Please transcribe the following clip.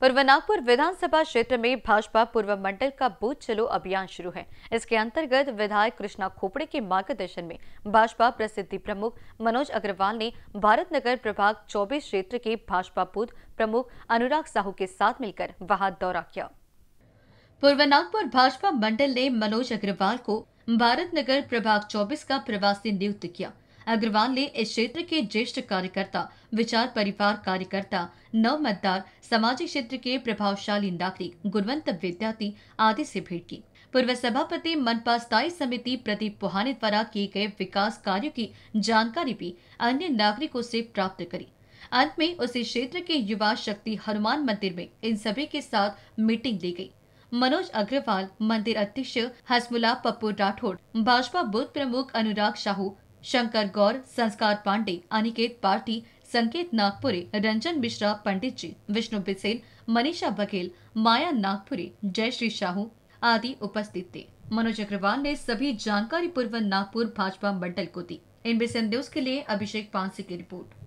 पूर्वनागपुर विधानसभा क्षेत्र में भाजपा पूर्व मंडल का बूथ चलो अभियान शुरू है इसके अंतर्गत विधायक कृष्णा खोपड़े के मार्गदर्शन में भाजपा प्रसिद्धि प्रमुख मनोज अग्रवाल ने भारत नगर प्रभाग 24 क्षेत्र के भाजपा बूथ प्रमुख अनुराग साहू के साथ मिलकर वहां दौरा किया पूर्व नागपुर भाजपा मंडल ने मनोज अग्रवाल को भारत नगर प्रभाग चौबीस का प्रवासी नियुक्त किया अग्रवाल ने इस क्षेत्र के ज्येष्ठ कार्यकर्ता विचार परिवार कार्यकर्ता नव मतदार सामाजिक क्षेत्र के प्रभावशाली नागरिक गुणवंत विद्यार्थी आदि से भेंट की पूर्व सभापति मनपा स्थायी समिति प्रदीप पुहाने द्वारा किए गए विकास कार्यो की जानकारी भी अन्य नागरिकों से प्राप्त करी अंत में उसी क्षेत्र के युवा शक्ति हनुमान मंदिर में इन सभी के साथ मीटिंग ली गई मनोज अग्रवाल मंदिर अध्यक्ष हसमुला पप्पू राठौड़ भाजपा बूथ प्रमुख अनुराग शाहू शंकर गौर संस्कार पांडे अनिकेत पार्टी संकेत नागपुरे रंजन मिश्रा पंडित जी विष्णु बिसेन मनीषा बघेल माया नागपुरे जयश्री शाहू आदि उपस्थित थे मनोज अग्रवाल ने सभी जानकारी पूर्व नागपुर भाजपा मंडल को दी बिसेन न्यूज के लिए अभिषेक पांसी की रिपोर्ट